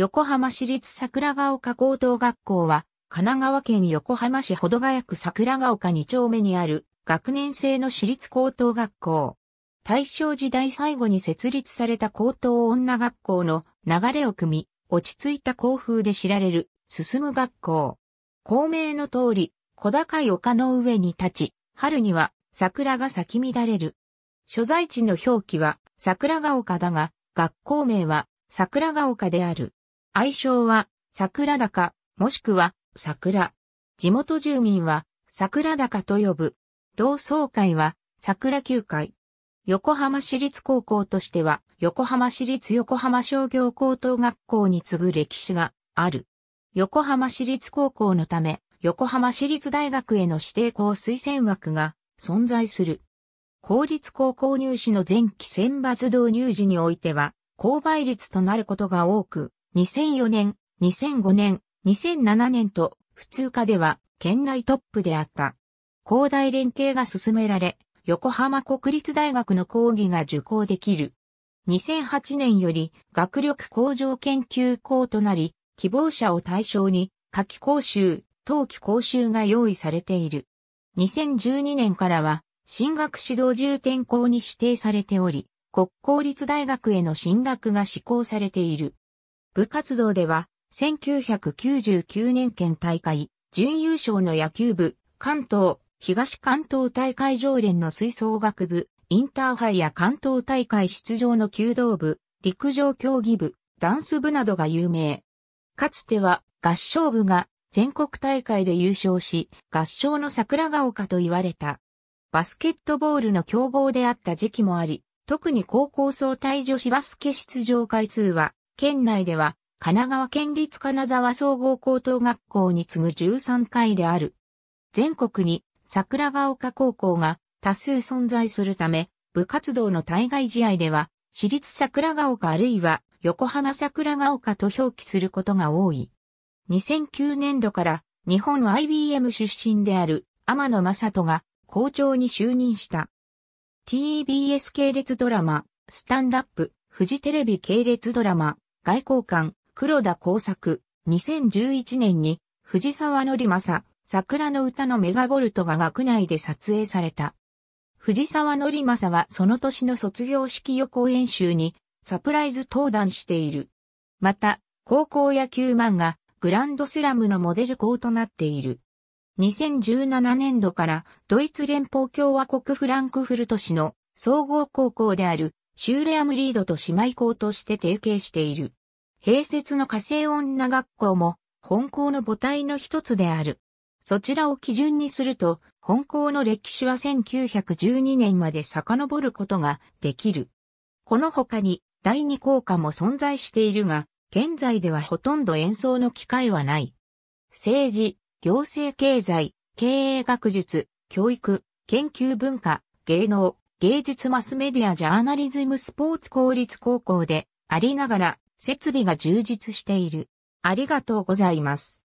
横浜市立桜ヶ丘高等学校は、神奈川県横浜市保土ヶ谷区桜ヶ丘2丁目にある学年制の私立高等学校。大正時代最後に設立された高等女学校の流れを組み、落ち着いた校風で知られる、進む学校。校名の通り、小高い丘の上に立ち、春には桜が咲き乱れる。所在地の表記は桜ヶ丘だが、学校名は桜ヶ丘である。愛称は、桜高、もしくは、桜。地元住民は、桜高と呼ぶ。同窓会は、桜球会。横浜市立高校としては、横浜市立横浜商業高等学校に次ぐ歴史がある。横浜市立高校のため、横浜市立大学への指定校推薦枠が存在する。公立高校入試の前期選抜導入時においては、高倍率となることが多く、2004年、2005年、2007年と普通科では県内トップであった。広大連携が進められ、横浜国立大学の講義が受講できる。2008年より学力向上研究校となり、希望者を対象に夏季講習、冬季講習が用意されている。2012年からは進学指導重点校に指定されており、国公立大学への進学が施行されている。部活動では、1999年県大会、準優勝の野球部、関東、東関東大会常連の吹奏楽部、インターハイや関東大会出場の弓道部、陸上競技部、ダンス部などが有名。かつては合唱部が全国大会で優勝し、合唱の桜ヶ丘と言われた。バスケットボールの強豪であった時期もあり、特に高校総体女子バスケ出場回数は県内では、神奈川県立金沢総合高等学校に次ぐ13回である。全国に桜ヶ丘高校が多数存在するため、部活動の対外試合では、私立桜ヶ丘あるいは横浜桜ヶ丘と表記することが多い。2009年度から日本 IBM 出身である天野正人が校長に就任した。TBS 系列ドラマ、スタンダップ、フジテレビ系列ドラマ、外交官、黒田工作、2011年に、藤沢のりまさ、桜の歌のメガボルトが学内で撮影された。藤沢のりまさはその年の卒業式予行演習に、サプライズ登壇している。また、高校野球漫画、グランドスラムのモデル校となっている。2017年度からドイツ連邦共和国フランクフルト市の総合高校であるシューレアムリードと姉妹校として提携している。併設の火星女学校も本校の母体の一つである。そちらを基準にすると、本校の歴史は1912年まで遡ることができる。この他に第二校歌も存在しているが、現在ではほとんど演奏の機会はない。政治、行政経済、経営学術、教育、研究文化、芸能、芸術マスメディアジャーナリズムスポーツ公立高校でありながら設備が充実している。ありがとうございます。